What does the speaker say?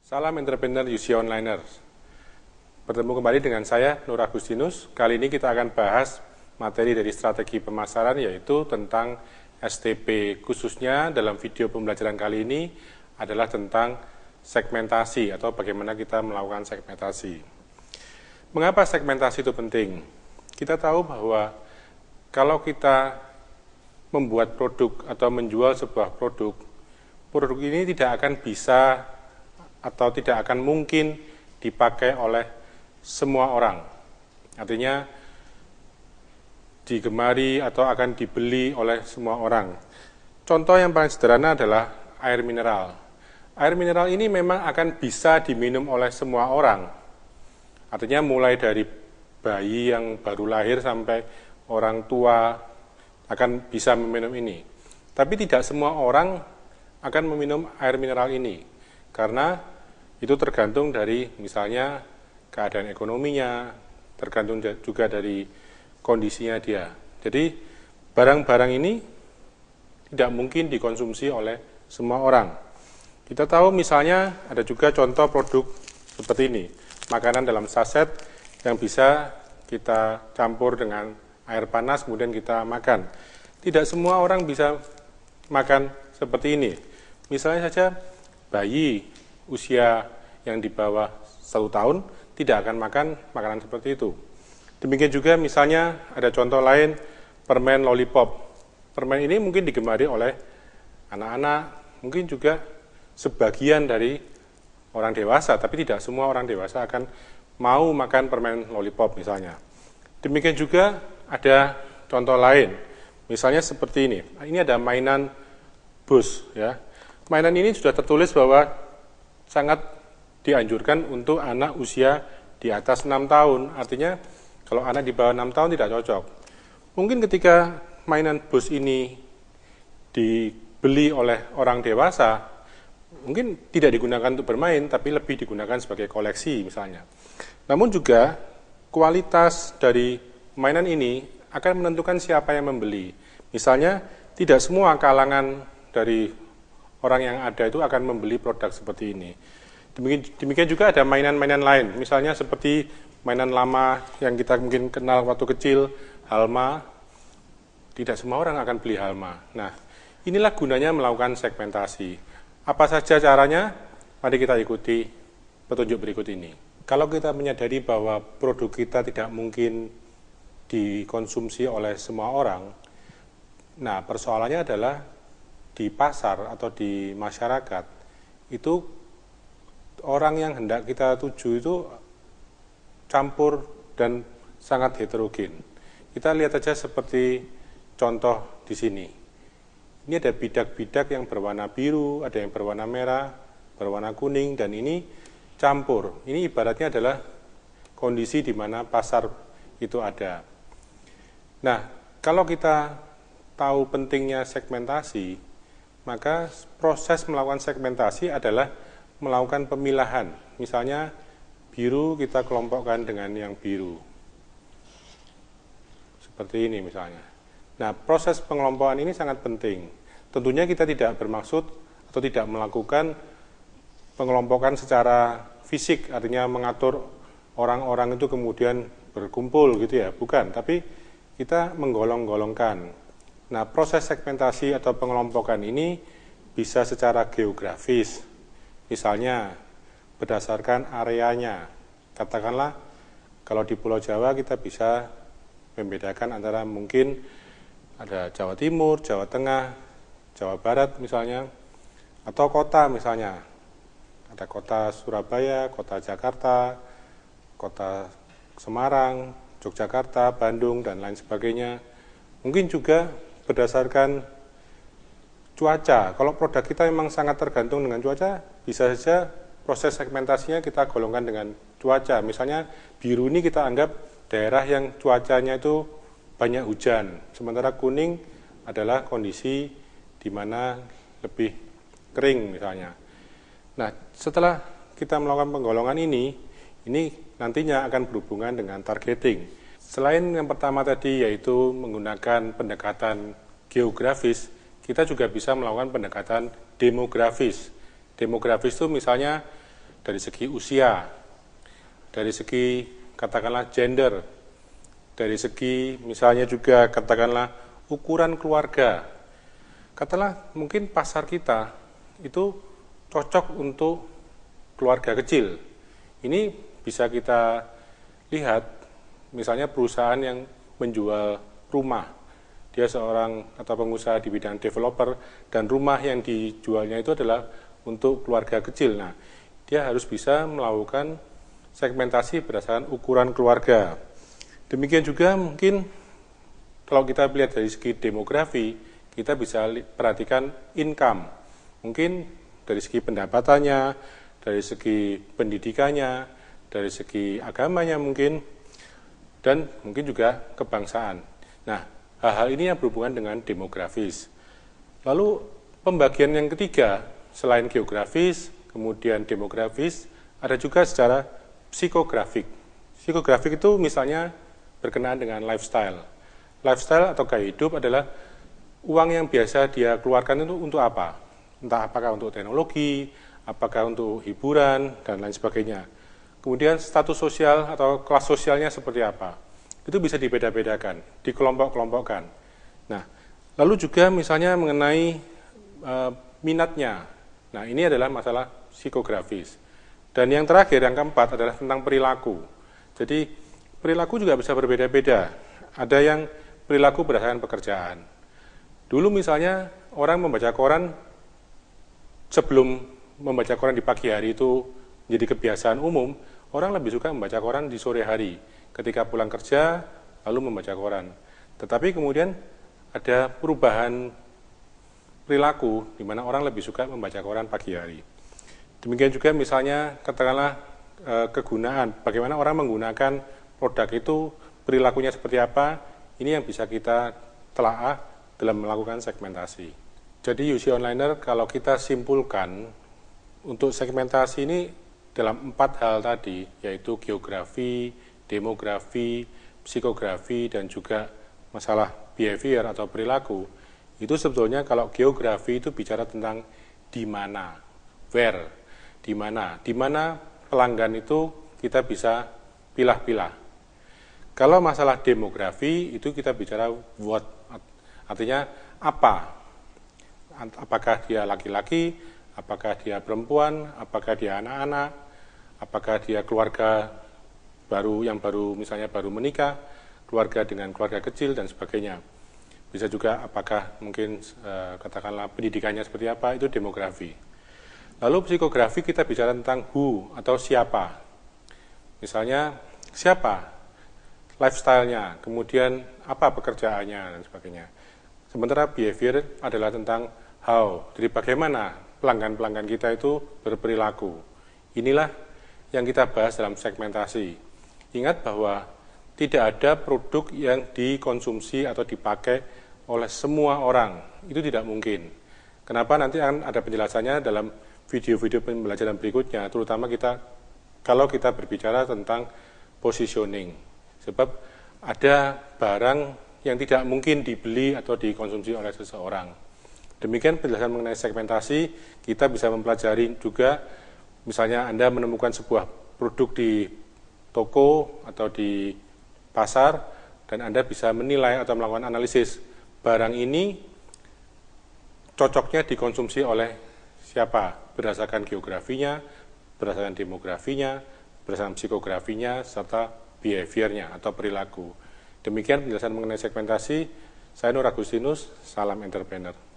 Salam entrepreneur UC Onliner. Bertemu kembali dengan saya Nur Agustinus. Kali ini kita akan bahas materi dari strategi pemasaran yaitu tentang STP. Khususnya dalam video pembelajaran kali ini adalah tentang segmentasi atau bagaimana kita melakukan segmentasi. Mengapa segmentasi itu penting? Kita tahu bahwa kalau kita membuat produk atau menjual sebuah produk, produk ini tidak akan bisa atau tidak akan mungkin dipakai oleh semua orang. Artinya digemari atau akan dibeli oleh semua orang. Contoh yang paling sederhana adalah air mineral. Air mineral ini memang akan bisa diminum oleh semua orang. Artinya mulai dari bayi yang baru lahir sampai orang tua akan bisa meminum ini. Tapi tidak semua orang akan meminum air mineral ini karena itu tergantung dari misalnya keadaan ekonominya, tergantung juga dari kondisinya dia. Jadi barang-barang ini tidak mungkin dikonsumsi oleh semua orang. Kita tahu misalnya ada juga contoh produk seperti ini, makanan dalam saset yang bisa kita campur dengan air panas kemudian kita makan. Tidak semua orang bisa makan seperti ini. Misalnya saja bayi usia yang di bawah satu tahun tidak akan makan makanan seperti itu. Demikian juga misalnya ada contoh lain permen lollipop. Permen ini mungkin digemari oleh anak-anak, mungkin juga sebagian dari orang dewasa, tapi tidak semua orang dewasa akan mau makan permen lollipop misalnya. Demikian juga ada contoh lain, misalnya seperti ini. Ini ada mainan bus ya. Mainan ini sudah tertulis bahwa sangat dianjurkan untuk anak usia di atas 6 tahun. Artinya kalau anak di bawah 6 tahun tidak cocok. Mungkin ketika mainan bus ini dibeli oleh orang dewasa, mungkin tidak digunakan untuk bermain, tapi lebih digunakan sebagai koleksi misalnya. Namun juga kualitas dari mainan ini akan menentukan siapa yang membeli. Misalnya, tidak semua kalangan dari orang yang ada itu akan membeli produk seperti ini. Demikian, demikian juga ada mainan-mainan lain, misalnya seperti mainan lama yang kita mungkin kenal waktu kecil, Halma. Tidak semua orang akan beli Halma. Nah, inilah gunanya melakukan segmentasi. Apa saja caranya? Mari kita ikuti petunjuk berikut ini kalau kita menyadari bahwa produk kita tidak mungkin dikonsumsi oleh semua orang, nah persoalannya adalah di pasar atau di masyarakat itu orang yang hendak kita tuju itu campur dan sangat heterogen. Kita lihat aja seperti contoh di sini. Ini ada bidak-bidak yang berwarna biru, ada yang berwarna merah, berwarna kuning, dan ini campur. Ini ibaratnya adalah kondisi di mana pasar itu ada. Nah, kalau kita tahu pentingnya segmentasi, maka proses melakukan segmentasi adalah melakukan pemilahan. Misalnya biru kita kelompokkan dengan yang biru. Seperti ini misalnya. Nah, proses pengelompokan ini sangat penting. Tentunya kita tidak bermaksud atau tidak melakukan pengelompokan secara fisik, artinya mengatur orang-orang itu kemudian berkumpul gitu ya, bukan. Tapi kita menggolong-golongkan. Nah, proses segmentasi atau pengelompokan ini bisa secara geografis, misalnya berdasarkan areanya. Katakanlah kalau di Pulau Jawa kita bisa membedakan antara mungkin ada Jawa Timur, Jawa Tengah, Jawa Barat misalnya, atau kota misalnya. Ada kota Surabaya, kota Jakarta, kota Semarang, Yogyakarta, Bandung, dan lain sebagainya. Mungkin juga berdasarkan cuaca. Kalau produk kita memang sangat tergantung dengan cuaca, bisa saja proses segmentasinya kita golongkan dengan cuaca. Misalnya biru ini kita anggap daerah yang cuacanya itu banyak hujan, sementara kuning adalah kondisi di mana lebih kering misalnya. Nah, setelah kita melakukan penggolongan ini, ini nantinya akan berhubungan dengan targeting. Selain yang pertama tadi yaitu menggunakan pendekatan geografis, kita juga bisa melakukan pendekatan demografis. Demografis itu misalnya dari segi usia, dari segi katakanlah gender, dari segi misalnya juga katakanlah ukuran keluarga. Katakanlah mungkin pasar kita itu cocok untuk keluarga kecil. Ini bisa kita lihat, misalnya perusahaan yang menjual rumah. Dia seorang atau pengusaha di bidang developer, dan rumah yang dijualnya itu adalah untuk keluarga kecil. Nah, dia harus bisa melakukan segmentasi berdasarkan ukuran keluarga. Demikian juga mungkin kalau kita melihat dari segi demografi, kita bisa perhatikan income. Mungkin dari segi pendapatannya, dari segi pendidikannya, dari segi agamanya mungkin, dan mungkin juga kebangsaan. Nah, hal-hal ini yang berhubungan dengan demografis. Lalu pembagian yang ketiga, selain geografis, kemudian demografis, ada juga secara psikografik. Psikografik itu misalnya berkenaan dengan lifestyle. Lifestyle atau gaya hidup adalah uang yang biasa dia keluarkan itu untuk apa? entah apakah untuk teknologi, apakah untuk hiburan, dan lain sebagainya. Kemudian status sosial atau kelas sosialnya seperti apa. Itu bisa dibeda-bedakan, dikelompok-kelompokkan. Nah, lalu juga misalnya mengenai e, minatnya. Nah, ini adalah masalah psikografis. Dan yang terakhir, yang keempat adalah tentang perilaku. Jadi, perilaku juga bisa berbeda-beda. Ada yang perilaku berdasarkan pekerjaan. Dulu misalnya orang membaca koran sebelum membaca koran di pagi hari itu menjadi kebiasaan umum, orang lebih suka membaca koran di sore hari. Ketika pulang kerja, lalu membaca koran. Tetapi kemudian ada perubahan perilaku di mana orang lebih suka membaca koran pagi hari. Demikian juga misalnya katakanlah e, kegunaan, bagaimana orang menggunakan produk itu perilakunya seperti apa, ini yang bisa kita telaah dalam melakukan segmentasi. Jadi UC Onliner kalau kita simpulkan untuk segmentasi ini dalam empat hal tadi yaitu geografi, demografi, psikografi dan juga masalah behavior atau perilaku. Itu sebetulnya kalau geografi itu bicara tentang di mana, where, di mana, di mana pelanggan itu kita bisa pilah-pilah. Kalau masalah demografi itu kita bicara what artinya apa apakah dia laki-laki, apakah dia perempuan, apakah dia anak-anak, apakah dia keluarga baru yang baru misalnya baru menikah, keluarga dengan keluarga kecil dan sebagainya. Bisa juga apakah mungkin eh, katakanlah pendidikannya seperti apa itu demografi. Lalu psikografi kita bicara tentang who atau siapa. Misalnya siapa lifestyle-nya, kemudian apa pekerjaannya dan sebagainya. Sementara behavior adalah tentang how, jadi bagaimana pelanggan-pelanggan kita itu berperilaku. Inilah yang kita bahas dalam segmentasi. Ingat bahwa tidak ada produk yang dikonsumsi atau dipakai oleh semua orang. Itu tidak mungkin. Kenapa nanti akan ada penjelasannya dalam video-video pembelajaran berikutnya, terutama kita kalau kita berbicara tentang positioning. Sebab ada barang yang tidak mungkin dibeli atau dikonsumsi oleh seseorang. Demikian penjelasan mengenai segmentasi, kita bisa mempelajari juga misalnya Anda menemukan sebuah produk di toko atau di pasar dan Anda bisa menilai atau melakukan analisis barang ini cocoknya dikonsumsi oleh siapa berdasarkan geografinya, berdasarkan demografinya, berdasarkan psikografinya serta behaviornya atau perilaku. Demikian penjelasan mengenai segmentasi. Saya Nur Agustinus, salam entrepreneur.